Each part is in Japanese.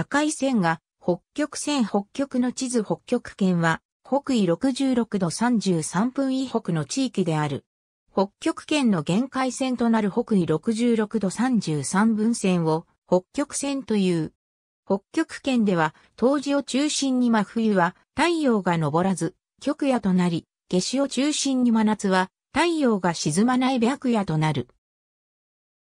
赤い線が北極線北極の地図北極圏は北緯66度33分以北の地域である。北極圏の限界線となる北緯66度33分線を北極線という。北極圏では冬至を中心に真冬は太陽が昇らず極夜となり、夏至を中心に真夏は太陽が沈まない白夜となる。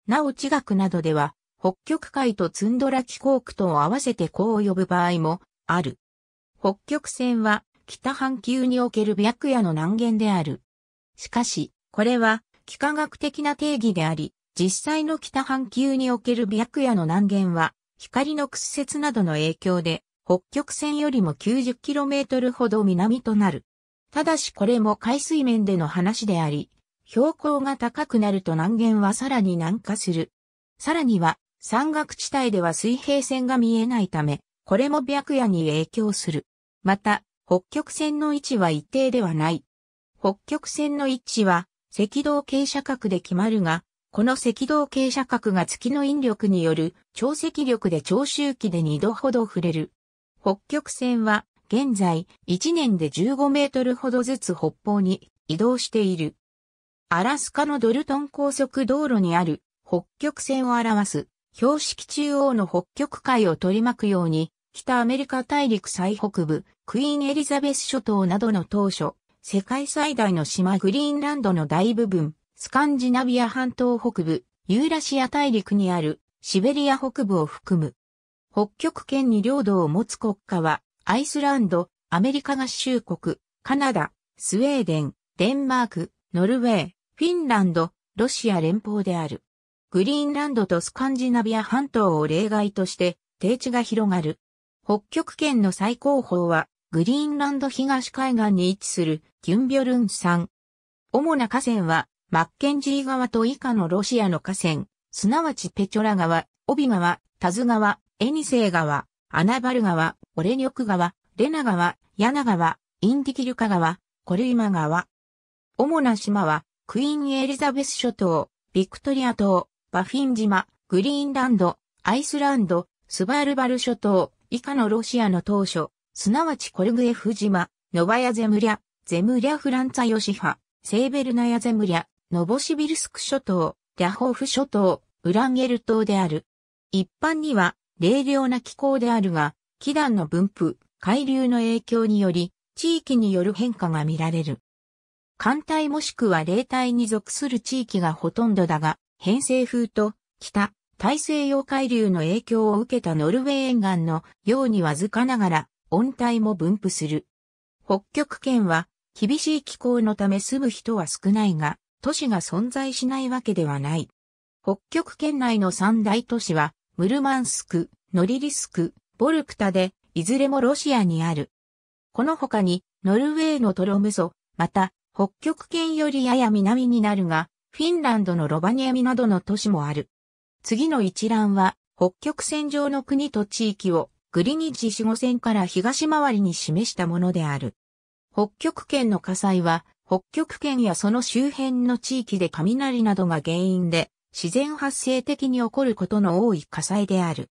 なお地学などでは北極海とツンドラ気候区とを合わせてこう呼ぶ場合もある。北極線は北半球における白夜の南限である。しかし、これは幾何学的な定義であり、実際の北半球における白夜の南限は、光の屈折などの影響で、北極線よりも 90km ほど南となる。ただしこれも海水面での話であり、標高が高くなると南限はさらに南下する。さらには、山岳地帯では水平線が見えないため、これも白夜に影響する。また、北極線の位置は一定ではない。北極線の位置は赤道傾斜角で決まるが、この赤道傾斜角が月の引力による潮汐力で潮周期で2度ほど触れる。北極線は現在1年で15メートルほどずつ北方に移動している。アラスカのドルトン高速道路にある北極線を表す標識中央の北極海を取り巻くように、北アメリカ大陸最北部、クイーンエリザベス諸島などの当初、世界最大の島グリーンランドの大部分、スカンジナビア半島北部、ユーラシア大陸にあるシベリア北部を含む。北極圏に領土を持つ国家は、アイスランド、アメリカ合衆国、カナダ、スウェーデン、デンマーク、ノルウェー、フィンランド、ロシア連邦である。グリーンランドとスカンジナビア半島を例外として低地が広がる。北極圏の最高峰はグリーンランド東海岸に位置するギュンビョルン山。主な河川はマッケンジー川と以下のロシアの河川、すなわちペチョラ川、オビ川、タズ川、エニセイ川、アナバル川、オレニョク川、レナ川、ヤナ川、インディキルカ川、コルイマ川。主な島はクイーンエリザベス諸島、ビクトリア島、バフィン島、グリーンランド、アイスランド、スバルバル諸島、以下のロシアの当初、すなわちコルグエフ島、ノバヤゼムリャ、ゼムリャフランツァヨシハ、セーベルナヤゼムリャ、ノボシビルスク諸島、リャホーフ諸島、ウランゲル島である。一般には、冷涼な気候であるが、気団の分布、海流の影響により、地域による変化が見られる。寒帯もしくは冷帯に属する地域がほとんどだが、偏西風と北、大西洋海流の影響を受けたノルウェー沿岸のようにわずかながら温帯も分布する。北極圏は厳しい気候のため住む人は少ないが、都市が存在しないわけではない。北極圏内の三大都市は、ムルマンスク、ノリリスク、ボルクタで、いずれもロシアにある。この他に、ノルウェーのトロムソ、また、北極圏よりやや南になるが、フィンランドのロバニアミなどの都市もある。次の一覧は、北極線上の国と地域をグリニッジ四五線から東回りに示したものである。北極圏の火災は、北極圏やその周辺の地域で雷などが原因で、自然発生的に起こることの多い火災である。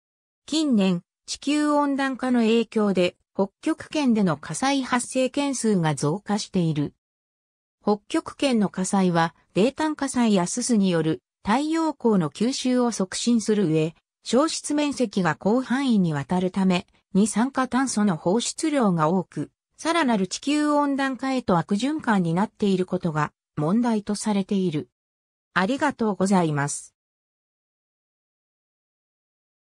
近年、地球温暖化の影響で、北極圏での火災発生件数が増加している。北極圏の火災は、冷炭火災やすすによる太陽光の吸収を促進する上、消失面積が広範囲にわたるため、二酸化炭素の放出量が多く、さらなる地球温暖化へと悪循環になっていることが問題とされている。ありがとうございます。